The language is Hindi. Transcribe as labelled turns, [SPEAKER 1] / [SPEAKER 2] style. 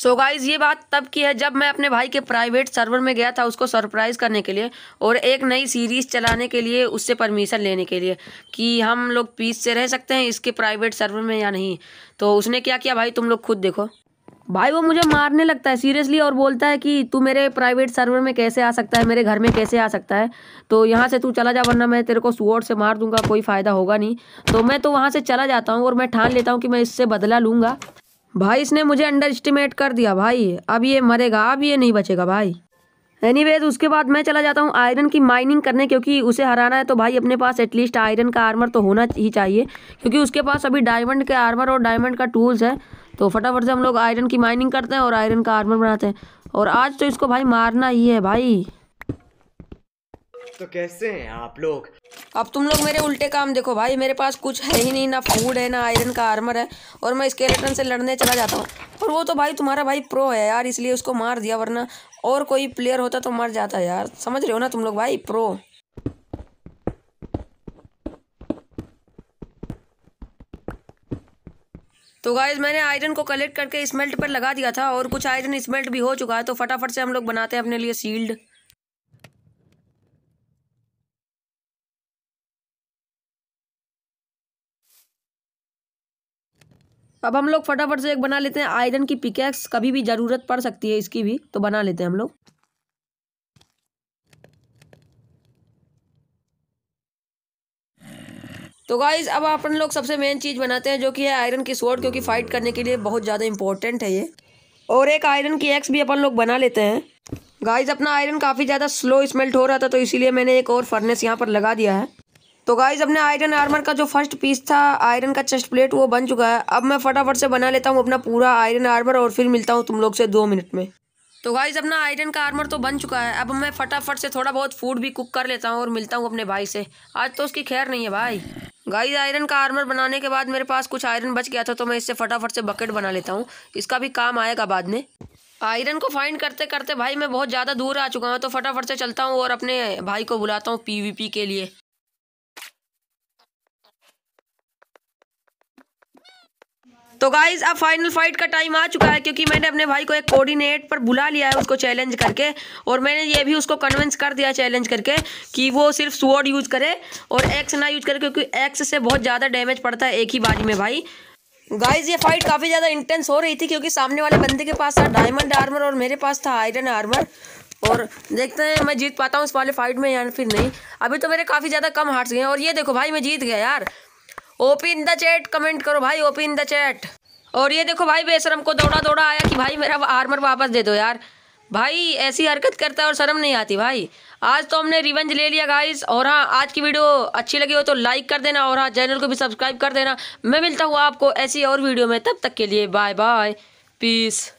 [SPEAKER 1] सो so गाइज ये बात तब की है जब मैं अपने भाई के प्राइवेट सर्वर में गया था उसको सरप्राइज़ करने के लिए और एक नई सीरीज़ चलाने के लिए उससे परमिशन लेने के लिए कि हम लोग पीस से रह सकते हैं इसके प्राइवेट सर्वर में या नहीं तो उसने क्या किया भाई तुम लोग खुद देखो भाई वो मुझे मारने लगता है सीरियसली और बोलता है कि तू मेरे प्राइवेट सर्वर में कैसे आ सकता है मेरे घर में कैसे आ सकता है तो यहाँ से तू चला जा वरना मैं तेरे को सुअर से मार दूंगा कोई फ़ायदा होगा नहीं तो मैं तो वहाँ से चला जाता हूँ और मैं ठान लेता हूँ कि मैं इससे बदला लूँगा भाई इसने मुझे अंडर एस्टिमेट कर दिया भाई अब ये मरेगा अब ये नहीं बचेगा भाई एनीवेज उसके बाद मैं चला जाता हूँ आयरन की माइनिंग करने क्योंकि उसे हराना है तो भाई अपने पास एटलीस्ट आयरन का आर्मर तो होना ही चाहिए क्योंकि उसके पास अभी डायमंड के आर्मर और डायमंड का टूल्स है तो फटाफट से हम लोग आयरन की माइनिंग करते हैं और आयरन का आर्मर बनाते हैं और आज तो इसको भाई मारना ही है भाई तो कैसे हैं आप लोग अब तुम लोग मेरे उल्टे काम देखो भाई मेरे पास कुछ है ही नहीं ना फूड है ना आयरन का आर्मर है और मैं स्केलेटन से लड़ने चला जाता हूँ और वो तो भाई तुम्हारा भाई प्रो है यार इसलिए उसको मार दिया वरना और कोई प्लेयर होता तो मर जाता यार समझ रहे हो ना तुम लोग भाई प्रो तो गाइज मैंने आयरन को कलेक्ट करके स्मेल्ट पर लगा दिया था और कुछ आयरन स्मेल्ट भी हो चुका है तो फटाफट से हम लोग बनाते हैं अपने लिए सील्ड अब हम लोग फटाफट से एक बना लेते हैं आयरन की पिकैक्स कभी भी ज़रूरत पड़ सकती है इसकी भी तो बना लेते हैं हम लोग तो गाइज अब अपन लोग सबसे मेन चीज़ बनाते हैं जो कि है आयरन की स्वॉर्ड क्योंकि फ़ाइट करने के लिए बहुत ज़्यादा इंपॉर्टेंट है ये और एक आयरन की एक्स भी अपन लोग बना लेते हैं गाइज अपना आयरन काफ़ी ज़्यादा स्लो स्मेल्ट हो रहा था तो इसीलिए मैंने एक और फर्नेस यहाँ पर लगा दिया है तो गाइज अपने आयरन आर्मर का जो फर्स्ट पीस था आयरन का चेस्ट प्लेट वो बन चुका है अब मैं फटाफट से बना लेता हूँ अपना पूरा आयरन आर्मर और फिर मिलता हूँ तुम लोग से दो मिनट में तो गाइज अपना आयरन का आर्मर तो बन चुका है अब मैं फटाफट से थोड़ा बहुत फूड भी कुक कर लेता हूँ और मिलता हूँ अपने भाई से आज तो उसकी खैर नहीं है भाई गाइज़ आयरन का आर्मर बनाने के बाद मेरे पास कुछ आयरन बच गया था तो मैं इससे फटाफट से बकेट बना लेता हूँ इसका भी काम आएगा बाद में आयरन को फाइंड करते करते भाई मैं बहुत ज़्यादा दूर आ चुका हूँ तो फटाफट से चलता हूँ और अपने भाई को बुलाता हूँ पी के लिए तो गाइज अब फाइनल फाइट का टाइम आ चुका है क्योंकि मैंने अपने भाई को एक कोऑर्डिनेट पर बुला लिया है उसको चैलेंज करके और मैंने ये भी उसको कन्विंस कर दिया चैलेंज करके कि वो सिर्फ स्वॉर्ड यूज़ करे और एक्स ना यूज़ करे क्योंकि एक्स से बहुत ज़्यादा डैमेज पड़ता है एक ही बारी में भाई गाइज ये फाइट काफ़ी ज़्यादा इंटेंस हो रही थी क्योंकि सामने वाले बंदे के पास था डायमंड आर्मर और मेरे पास था आयरन आर्मर और देखते हैं मैं जीत पाता हूँ इस वाले फाइट में या फिर नहीं अभी तो मेरे काफ़ी ज़्यादा कम हार्ट्स गए और ये देखो भाई मैं जीत गया यार OP in the chat comment करो भाई ओपी इन द चैट और ये देखो भाई बेशरम को दौड़ा दौड़ा आया कि भाई मेरा आर्मर वापस दे दो यार भाई ऐसी हरकत करता है और शर्म नहीं आती भाई आज तो हमने रिवेंज ले लिया गाइस और हाँ आज की वीडियो अच्छी लगी हो तो लाइक कर देना और हाँ चैनल को भी सब्सक्राइब कर देना मैं मिलता हूँ आपको ऐसी और वीडियो में तब तक के लिए बाय बाय पीस